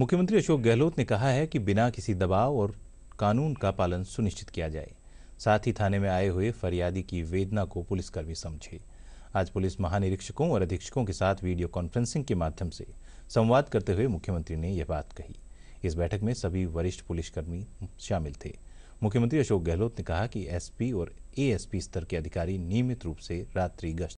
मुख्यमंत्री अशोक गहलोत ने कहा है कि बिना किसी दबाव और कानून का पालन सुनिश्चित किया जाए साथ ही थाने में आए हुए फरियादी की वेदना को पुलिसकर्मी समझे आज पुलिस महानिरीक्षकों और अधीक्षकों के साथ वीडियो कॉन्फ्रेंसिंग के माध्यम से संवाद करते हुए मुख्यमंत्री ने यह बात कही इस बैठक में सभी वरिष्ठ पुलिसकर्मी शामिल थे मुख्यमंत्री अशोक गहलोत ने कहा कि एसपी और एएसपी स्तर के अधिकारी नियमित रूप से रात्रि गश्त